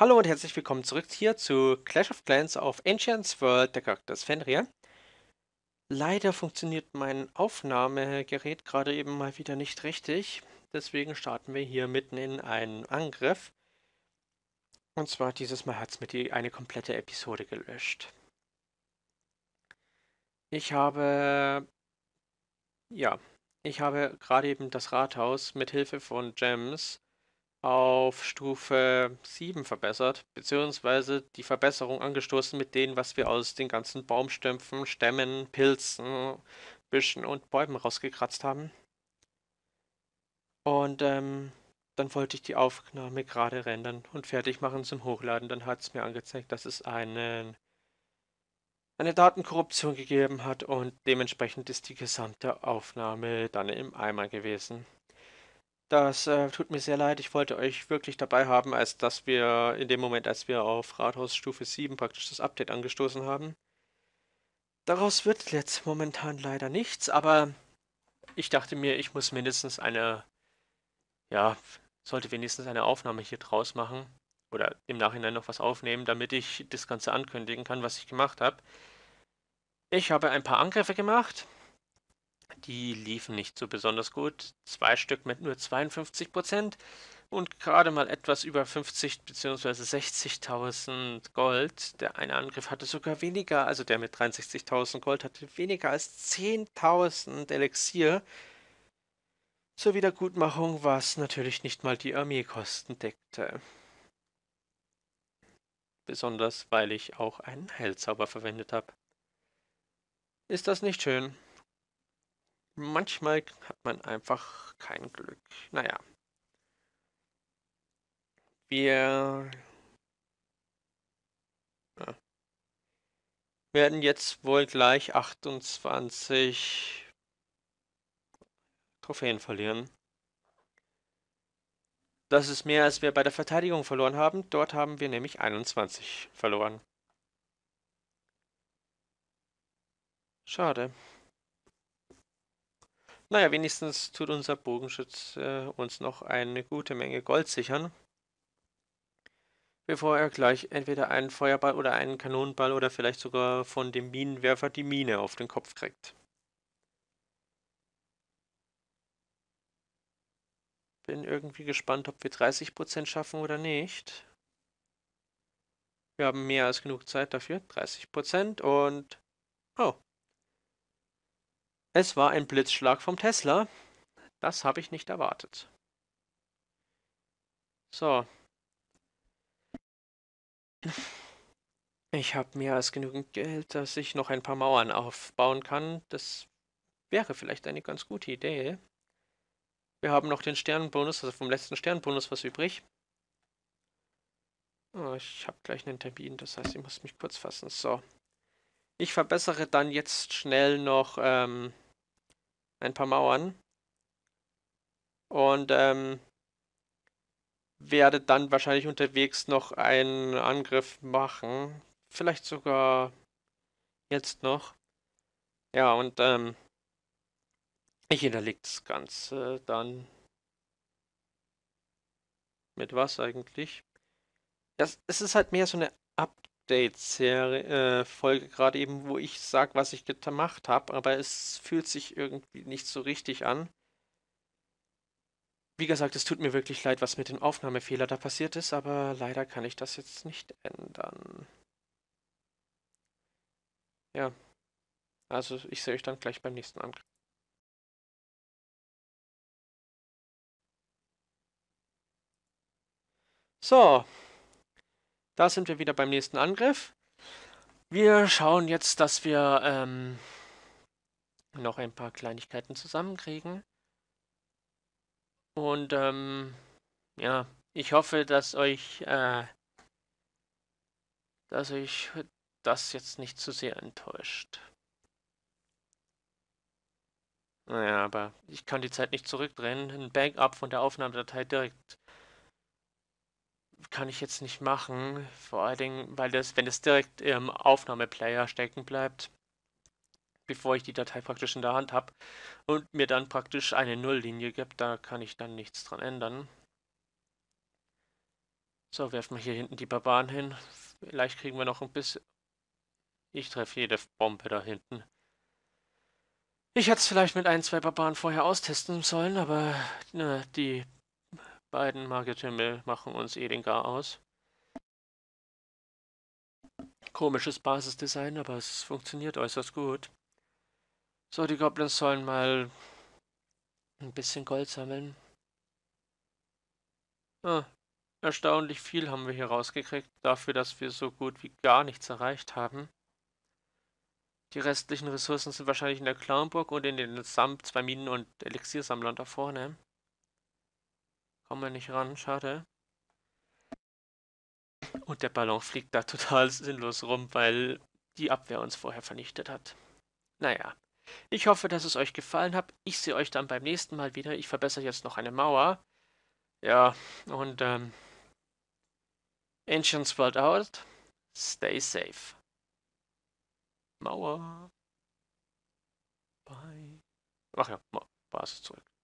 Hallo und herzlich willkommen zurück hier zu Clash of Clans auf Ancients World, der Charakter ist Fenrir. Leider funktioniert mein Aufnahmegerät gerade eben mal wieder nicht richtig, deswegen starten wir hier mitten in einen Angriff. Und zwar dieses Mal hat es mir die, eine komplette Episode gelöscht. Ich habe... Ja, ich habe gerade eben das Rathaus mit Hilfe von Gems auf Stufe 7 verbessert, beziehungsweise die Verbesserung angestoßen mit denen, was wir aus den ganzen Baumstümpfen, Stämmen, Pilzen, Büschen und Bäumen rausgekratzt haben. Und ähm, dann wollte ich die Aufnahme gerade rendern und fertig machen zum Hochladen. Dann hat es mir angezeigt, dass es einen, eine Datenkorruption gegeben hat und dementsprechend ist die gesamte Aufnahme dann im Eimer gewesen. Das äh, tut mir sehr leid. Ich wollte euch wirklich dabei haben, als dass wir in dem Moment, als wir auf Rathausstufe 7 praktisch das Update angestoßen haben. Daraus wird jetzt momentan leider nichts, aber ich dachte mir, ich muss mindestens eine, ja, sollte wenigstens eine Aufnahme hier draus machen oder im Nachhinein noch was aufnehmen, damit ich das Ganze ankündigen kann, was ich gemacht habe. Ich habe ein paar Angriffe gemacht die liefen nicht so besonders gut. Zwei Stück mit nur 52 Prozent und gerade mal etwas über 50 bzw. 60.000 Gold. Der eine Angriff hatte sogar weniger, also der mit 63.000 Gold hatte weniger als 10.000 Elixier. Zur Wiedergutmachung, was natürlich nicht mal die Armeekosten deckte. Besonders, weil ich auch einen Heilzauber verwendet habe. Ist das nicht schön? manchmal hat man einfach kein Glück. Naja. Wir werden jetzt wohl gleich 28 Trophäen verlieren. Das ist mehr, als wir bei der Verteidigung verloren haben. Dort haben wir nämlich 21 verloren. Schade. Naja, wenigstens tut unser Bogenschütze äh, uns noch eine gute Menge Gold sichern, bevor er gleich entweder einen Feuerball oder einen Kanonenball oder vielleicht sogar von dem Minenwerfer die Mine auf den Kopf kriegt. Bin irgendwie gespannt, ob wir 30% schaffen oder nicht. Wir haben mehr als genug Zeit dafür. 30% und... Oh, es war ein Blitzschlag vom Tesla. Das habe ich nicht erwartet. So. Ich habe mehr als genügend Geld, dass ich noch ein paar Mauern aufbauen kann. Das wäre vielleicht eine ganz gute Idee. Wir haben noch den Sternenbonus, also vom letzten Sternenbonus was übrig. Oh, ich habe gleich einen Termin, das heißt, ich muss mich kurz fassen. So. Ich verbessere dann jetzt schnell noch ähm, ein paar Mauern und ähm, werde dann wahrscheinlich unterwegs noch einen Angriff machen. Vielleicht sogar jetzt noch. Ja, und ähm, ich hinterlege das Ganze dann mit was eigentlich? Das, es ist halt mehr so eine Ab Update-Folge äh, gerade eben, wo ich sage, was ich gemacht habe, aber es fühlt sich irgendwie nicht so richtig an. Wie gesagt, es tut mir wirklich leid, was mit dem Aufnahmefehler da passiert ist, aber leider kann ich das jetzt nicht ändern. Ja. Also ich sehe euch dann gleich beim nächsten Angriff. So, da sind wir wieder beim nächsten Angriff. Wir schauen jetzt, dass wir ähm, noch ein paar Kleinigkeiten zusammenkriegen. Und ähm, ja, ich hoffe, dass euch, äh, dass euch das jetzt nicht zu sehr enttäuscht. Naja, aber ich kann die Zeit nicht zurückdrehen. Ein Backup von der Aufnahmedatei direkt kann ich jetzt nicht machen. Vor allen Dingen, weil das, wenn das direkt im Aufnahmeplayer stecken bleibt, bevor ich die Datei praktisch in der Hand habe und mir dann praktisch eine Nulllinie gibt, da kann ich dann nichts dran ändern. So, werfen wir hier hinten die Barbaren hin. Vielleicht kriegen wir noch ein bisschen... Ich treffe jede Bombe da hinten. Ich hätte es vielleicht mit ein, zwei Barbaren vorher austesten sollen, aber ne, die beiden Margaret Himmel machen uns eh den Gar aus. Komisches Basisdesign, aber es funktioniert äußerst gut. So, die Goblins sollen mal ein bisschen Gold sammeln. Ah, erstaunlich viel haben wir hier rausgekriegt, dafür, dass wir so gut wie gar nichts erreicht haben. Die restlichen Ressourcen sind wahrscheinlich in der Clownburg und in den Sam zwei Minen und Elixiersammlern da vorne. Kommen wir nicht ran, schade. Und der Ballon fliegt da total sinnlos rum, weil die Abwehr uns vorher vernichtet hat. Naja, ich hoffe, dass es euch gefallen hat. Ich sehe euch dann beim nächsten Mal wieder. Ich verbessere jetzt noch eine Mauer. Ja, und ähm, Ancients World Out. Stay safe. Mauer. Bye. Ach ja, Basis zurück.